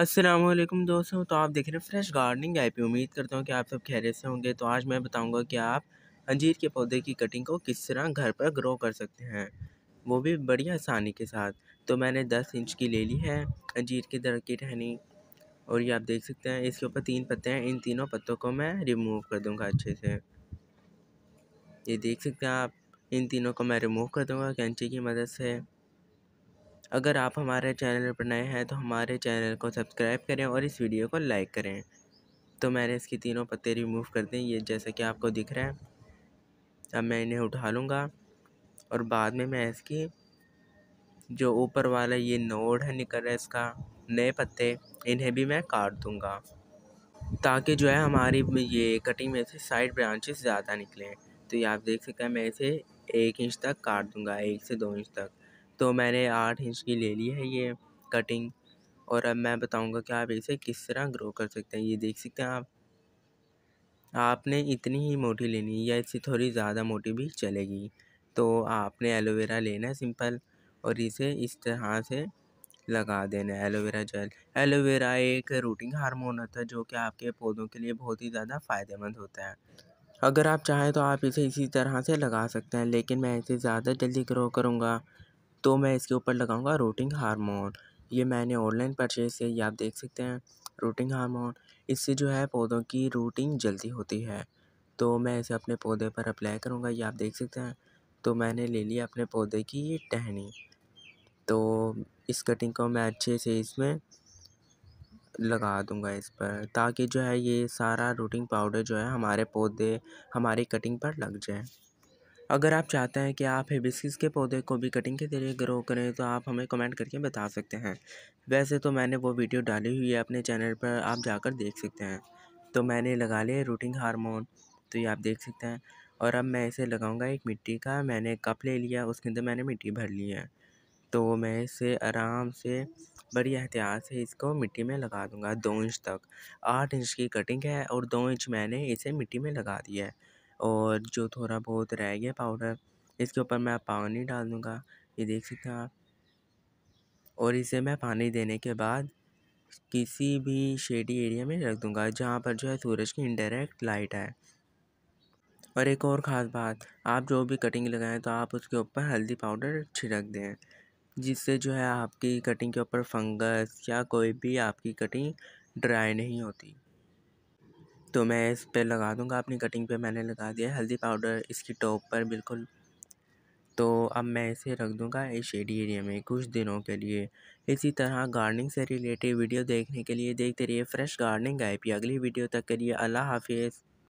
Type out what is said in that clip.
असलम दोस्तों तो आप देख रहे हैं फ्रेश गार्डनिंग आई पी उम्मीद करता हूँ कि आप सब खैरियत से होंगे तो आज मैं बताऊँगा कि आप अंजीर के पौधे की कटिंग को किस तरह घर पर ग्रो कर सकते हैं वो भी बड़ी आसानी के साथ तो मैंने दस इंच की ले ली है अंजीर के दर की टहनी और ये आप देख सकते हैं इसके ऊपर तीन पत्ते हैं इन तीनों पत्तों को मैं रिमूव कर दूँगा अच्छे से ये देख सकते हैं आप इन तीनों को मैं रिमूव कर दूँगा कैंची की मदद से अगर आप हमारे चैनल पर नए हैं तो हमारे चैनल को सब्सक्राइब करें और इस वीडियो को लाइक करें तो मैंने इसकी तीनों पत्ते रिमूव कर दें ये जैसा कि आपको दिख रहा है अब मैं इन्हें उठा लूँगा और बाद में मैं इसकी जो ऊपर वाला ये नोड है निकल रहा है इसका नए पत्ते इन्हें भी मैं काट दूँगा ताकि जो है हमारी ये कटिंग में से साइड ब्रांचेस ज़्यादा निकलें तो ये आप देख सकते हैं मैं इसे एक इंच तक काट दूँगा एक से दो इंच तक तो मैंने आठ इंच की ले ली है ये कटिंग और अब मैं बताऊंगा कि आप इसे किस तरह ग्रो कर सकते हैं ये देख सकते हैं आप आपने इतनी ही मोटी लेनी है या इससे थोड़ी ज़्यादा मोटी भी चलेगी तो आपने एलोवेरा लेना है सिंपल और इसे इस तरह से लगा देना है एलोवेरा जेल एलोवेरा एक रूटिंग हारमोन होता है जो कि आपके पौधों के लिए बहुत ही ज़्यादा फ़ायदेमंद होता है अगर आप चाहें तो आप इसे इसी तरह से लगा सकते हैं लेकिन मैं इसे ज़्यादा जल्दी ग्रो करूँगा तो मैं इसके ऊपर लगाऊँगा रोटिंग हारमोन ये मैंने ऑनलाइन परचेज़ से ये आप देख सकते हैं रोटिंग हारमोन इससे जो है पौधों की रूटिंग जल्दी होती है तो मैं इसे अपने पौधे पर अप्लाई करूँगा ये आप देख सकते हैं तो मैंने ले लिया अपने पौधे की ये टहनी तो इस कटिंग को मैं अच्छे से इसमें लगा दूंगा इस पर ताकि जो है ये सारा रूटिंग पाउडर जो है हमारे पौधे हमारी कटिंग पर लग जाए अगर आप चाहते हैं कि आप हिबिस्किस के पौधे को भी कटिंग के जरिए ग्रो करें तो आप हमें कमेंट करके बता सकते हैं वैसे तो मैंने वो वीडियो डाली हुई है अपने चैनल पर आप जाकर देख सकते हैं तो मैंने लगा लिया रूटिंग हारमोन तो ये आप देख सकते हैं और अब मैं इसे लगाऊंगा एक मिट्टी का मैंने कप ले लिया उसके अंदर मैंने मिट्टी भर ली है तो मैं इसे आराम से बड़ी एहतियात से इसको मिट्टी में लगा दूंगा दो इंच तक आठ इंच की कटिंग है और दो इंच मैंने इसे मिट्टी में लगा दिया है और जो थोड़ा बहुत रह गया पाउडर इसके ऊपर मैं पानी डाल दूँगा ये देख सकते हैं आप और इसे मैं पानी देने के बाद किसी भी शेडी एरिया में रख दूँगा जहाँ पर जो है सूरज की इनडायरेक्ट लाइट है और एक और ख़ास बात आप जो भी कटिंग लगाएं तो आप उसके ऊपर हल्दी पाउडर छिड़क दें जिससे जो है आपकी कटिंग के ऊपर फंगस या कोई भी आपकी कटिंग ड्राई नहीं होती तो मैं इस पर लगा दूँगा अपनी कटिंग पे मैंने लगा दिया हल्दी पाउडर इसकी टॉप पर बिल्कुल तो अब मैं इसे रख दूँगा इस शेडी एरिया में कुछ दिनों के लिए इसी तरह गार्डनिंग से रिलेटेड वीडियो देखने के लिए देखते रहिए फ्रेश गार्डनिंग आई पी अगली वीडियो तक के लिए अल्लाह हाफिज़